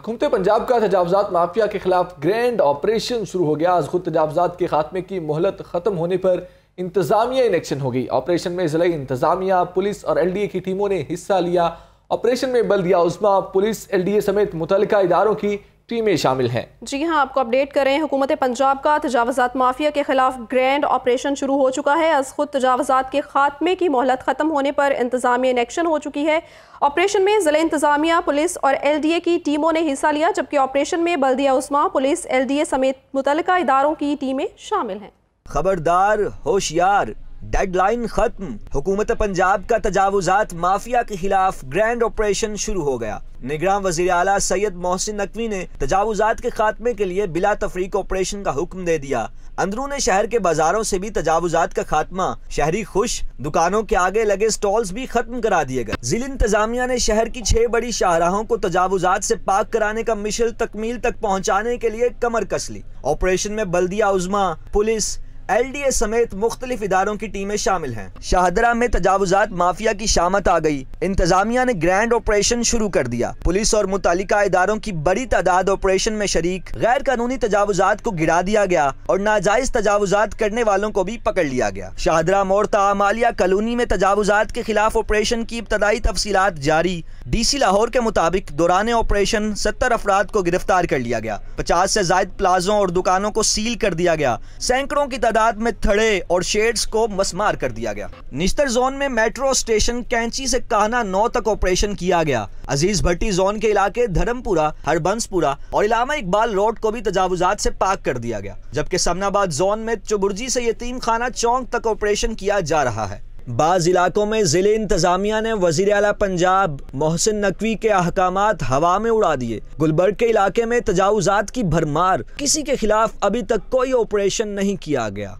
हुकूमत पंजाब का तजावजात माफिया के खिलाफ ग्रैंड ऑपरेशन शुरू हो गया आज खुद तजावजात के खात्मे की मोहलत ख़त्म होने पर इंतजामिया इलेक्शन गई ऑपरेशन में ज़िले इंतजामिया पुलिस और एल डी ए की टीमों ने हिस्सा लिया ऑपरेशन में बल दिया उस्मा पुलिस एल डी ए समेत मुतलका इदारों की टीमें शामिल हैं जी हाँ आपको अपडेट करें हुकूमत पंजाब का तजावजात माफिया के खिलाफ ग्रैंड ऑपरेशन शुरू हो चुका है अज खुद तजावजात के खात्मे की मोहलत ख़त्म होने पर इंतजामिया इलेक्शन हो चुकी है ऑपरेशन में ज़िला इंतजामिया पुलिस और एल डी ए की टीमों ने हिस्सा लिया जबकि ऑपरेशन में बल्दिया उस्मा पुलिस एल डी ए समेत मुतल इदारों की टीमें शामिल हैं खबरदार होशियार डेडलाइन खत्म हुकूमत पंजाब का तजावजात माफिया के खिलाफ ग्रैंड ऑपरेशन शुरू हो गया निगरान वजीर अला सैयद मोहसिन नकवी ने तजावजात के खात्मे के लिए बिला तफरीक ऑपरेशन का हुक्म दे दिया अंदरून शहर के बाजारों से भी तजावजात का खात्मा शहरी खुश दुकानों के आगे लगे स्टॉल्स भी खत्म करा दिए गए जिले इंतजामिया ने शहर की छह बड़ी शाहराहों को तजावजात से पाक कराने का मिशन तकमील तक पहुँचाने के लिए कमर कस ली ऑपरेशन में बल्दिया उजमा पुलिस एल डी ए समेत मुख्तलिफ इदारों की टीमें शामिल हैं शाहदरा में तजावजात माफिया की शामत आ गई इंतजामिया ने ग्रैंड ऑपरेशन शुरू कर दिया पुलिस और मुतल इदारों की बड़ी तादाद ऑपरेशन में शरीक गैर कानूनी तजावजात को गिरा दिया गया और नाजायज तजावजात करने वालों को भी पकड़ लिया गया शाहदरा मोरता मालिया कलोनी में तजावजात के खिलाफ ऑपरेशन की इब्तदाई तफसीत जारी डी सी लाहौर के मुताबिक दौरान ऑपरेशन सत्तर अफराद को गिरफ्तार कर लिया गया पचास से जायद प्लाजों और दुकानों को सील कर दिया गया सैकड़ों की तादाद तादाद में थड़े और शेड्स को मसमार कर दिया गया निश्तर जोन में मेट्रो स्टेशन कैंची से कहना नौ तक ऑपरेशन किया गया अजीज भट्टी जोन के इलाके धर्मपुरा हरबंसपुरा और इलामा इकबाल रोड को भी तजावजात से पाक कर दिया गया जबकि समनाबाद जोन में चुबुर्जी से यतीम खाना चौंक तक ऑपरेशन किया जा रहा है बाज़ इलाकों में ज़िले इंतज़ामिया ने वजीर अला पंजाब मोहसिन नकवी के अहकाम हवा में उड़ा दिए गुलबर्ग के इलाके में तजावज़ात की भरमार किसी के खिलाफ अभी तक कोई ऑपरेशन नहीं किया गया